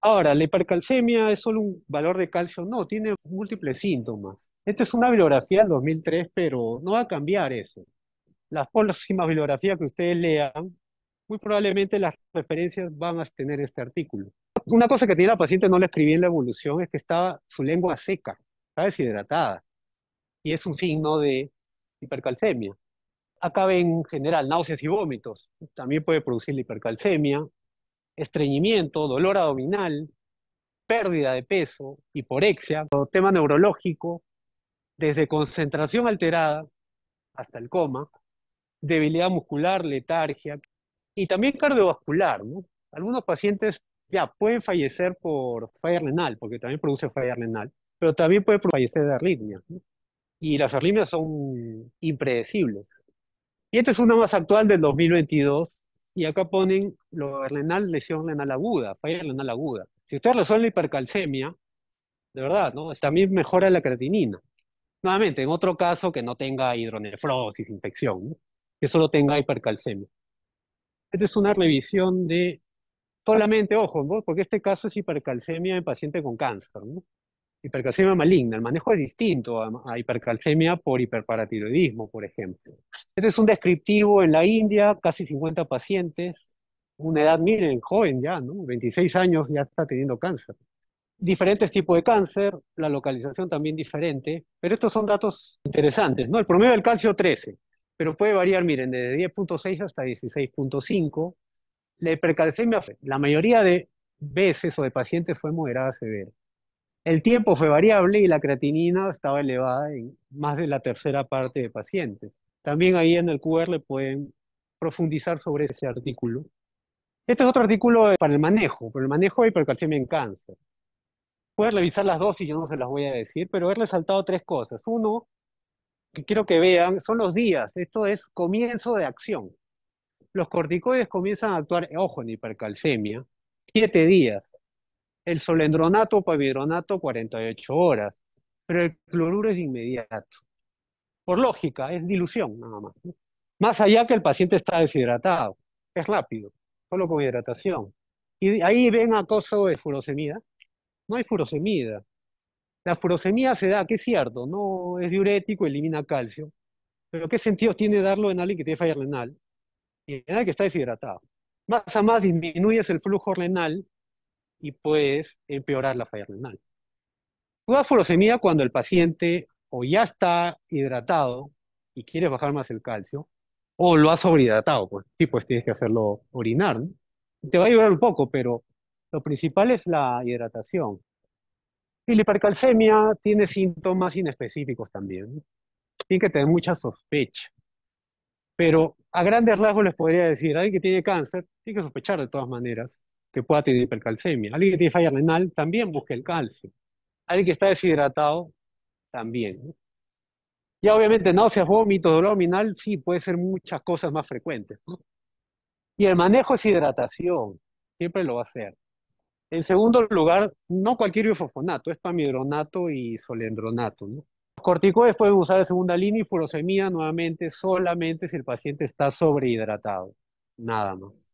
Ahora, la hipercalcemia es solo un valor de calcio, no, tiene múltiples síntomas. Esta es una bibliografía del 2003, pero no va a cambiar eso. Las próximas bibliografías que ustedes lean, muy probablemente las referencias van a tener este artículo. Una cosa que tiene la paciente, no la escribí en la evolución, es que estaba su lengua seca, está deshidratada, y es un signo de hipercalcemia. Acá en general náuseas y vómitos, también puede producir la hipercalcemia, estreñimiento, dolor abdominal, pérdida de peso, hiporexia, todo tema neurológico, desde concentración alterada hasta el coma, debilidad muscular, letargia y también cardiovascular. Algunos pacientes ya pueden fallecer por falla renal, porque también produce falla renal, pero también puede fallecer de arritmia. Y las arritmias son impredecibles. Y esta es una más actual del 2022, y acá ponen lo renal, lesión renal aguda, falla renal aguda. Si usted resuelve la hipercalcemia, de verdad, ¿no? También mejora la creatinina. Nuevamente, en otro caso que no tenga hidronefrosis, infección, que solo tenga hipercalcemia. Esta es una revisión de solamente, ojo, porque este caso es hipercalcemia en paciente con cáncer, ¿no? hipercalcemia maligna. El manejo es distinto a, hipercalcemia por hiperparatiroidismo, por ejemplo. Este es un descriptivo en la India, casi 50 pacientes, una edad, miren, joven ya, ¿no? 26 años ya está teniendo cáncer. Diferentes tipos de cáncer, la localización también diferente, pero estos son datos interesantes, ¿no? El promedio del calcio 13, pero puede variar, miren, desde 10.6 hasta 16.5. La hipercalcemia, la mayoría de veces o de pacientes fue moderada severa el tiempo fue variable y la creatinina estaba elevada en más de la tercera parte de pacientes. También ahí en el QR le pueden profundizar sobre ese artículo. Este es otro artículo para el manejo, para el manejo de hipercalcemia en cáncer. Pueden revisar las dosis, yo no se las voy a decir, pero he resaltado tres cosas. Uno, que quiero que vean, son los días. Esto es comienzo de acción. Los corticoides comienzan a actuar, ojo, en hipercalcemia, siete días el solendronato o pavidronato 48 horas, pero el cloruro es inmediato. Por lógica, es dilución nada más. Más allá que el paciente está deshidratado, es rápido, solo con hidratación. Y ahí ven acoso de furosemida. No hay furosemida. La furosemida se da, que es cierto, no es diurético, elimina calcio. Pero ¿qué sentido tiene darlo en alguien que tiene falla renal? Y en alguien que está deshidratado. Más a más disminuyes el flujo renal y puedes empeorar la falla renal. toda se cuando el paciente o ya está hidratado y quiere bajar más el calcio, o lo has sobrehidratado, pues, pues tienes que hacerlo orinar. Te va a ayudar un poco, pero lo principal es la hidratación. Y la hipercalcemia tiene síntomas inespecíficos también. Tiene que tener mucha sospecha. Pero a grandes rasgos les podría decir, alguien que tiene cáncer, tiene que sospechar de todas maneras que pueda tener hipercalcemia. Alguien que tiene falla renal también busque el calcio. Alguien que está deshidratado también. Y obviamente náuseas, vómitos, dolor abdominal, sí, puede ser muchas cosas más frecuentes. Y el manejo es hidratación, siempre lo va a hacer. En segundo lugar, no cualquier bifosfonato, es pamidronato y solendronato. Los corticoides pueden usar de segunda línea y furosemida nuevamente solamente si el paciente está sobrehidratado, nada más.